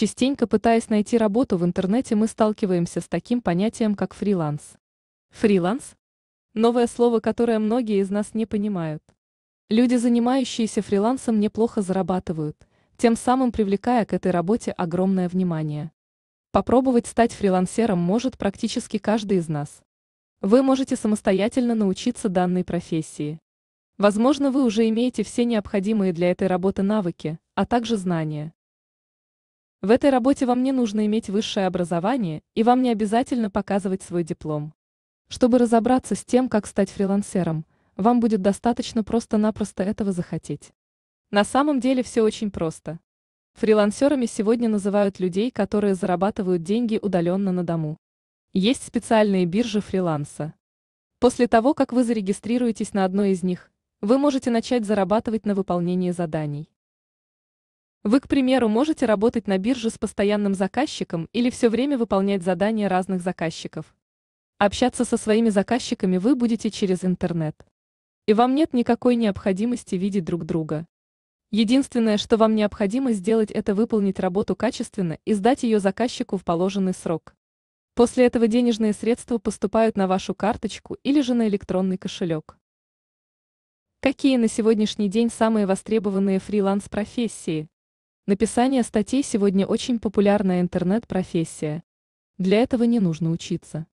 Частенько пытаясь найти работу в интернете, мы сталкиваемся с таким понятием, как фриланс. Фриланс – новое слово, которое многие из нас не понимают. Люди, занимающиеся фрилансом, неплохо зарабатывают, тем самым привлекая к этой работе огромное внимание. Попробовать стать фрилансером может практически каждый из нас. Вы можете самостоятельно научиться данной профессии. Возможно, вы уже имеете все необходимые для этой работы навыки, а также знания. В этой работе вам не нужно иметь высшее образование и вам не обязательно показывать свой диплом. Чтобы разобраться с тем, как стать фрилансером, вам будет достаточно просто-напросто этого захотеть. На самом деле все очень просто. Фрилансерами сегодня называют людей, которые зарабатывают деньги удаленно на дому. Есть специальные биржи фриланса. После того, как вы зарегистрируетесь на одной из них, вы можете начать зарабатывать на выполнении заданий. Вы, к примеру, можете работать на бирже с постоянным заказчиком или все время выполнять задания разных заказчиков. Общаться со своими заказчиками вы будете через интернет. И вам нет никакой необходимости видеть друг друга. Единственное, что вам необходимо сделать, это выполнить работу качественно и сдать ее заказчику в положенный срок. После этого денежные средства поступают на вашу карточку или же на электронный кошелек. Какие на сегодняшний день самые востребованные фриланс-профессии? Написание статей сегодня очень популярная интернет-профессия. Для этого не нужно учиться.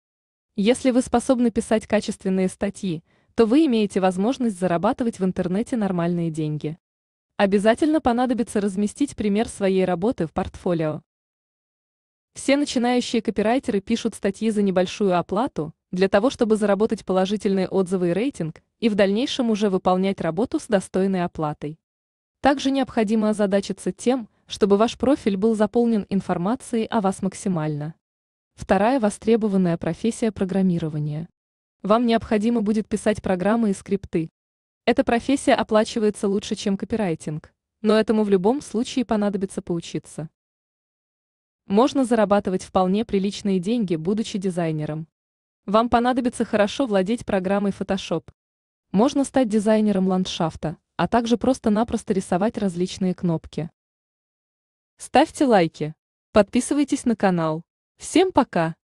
Если вы способны писать качественные статьи, то вы имеете возможность зарабатывать в интернете нормальные деньги. Обязательно понадобится разместить пример своей работы в портфолио. Все начинающие копирайтеры пишут статьи за небольшую оплату, для того чтобы заработать положительные отзывы и рейтинг, и в дальнейшем уже выполнять работу с достойной оплатой. Также необходимо озадачиться тем, чтобы ваш профиль был заполнен информацией о вас максимально. Вторая востребованная профессия программирование. Вам необходимо будет писать программы и скрипты. Эта профессия оплачивается лучше, чем копирайтинг, но этому в любом случае понадобится поучиться. Можно зарабатывать вполне приличные деньги, будучи дизайнером. Вам понадобится хорошо владеть программой Photoshop. Можно стать дизайнером ландшафта, а также просто-напросто рисовать различные кнопки. Ставьте лайки, подписывайтесь на канал. Всем пока!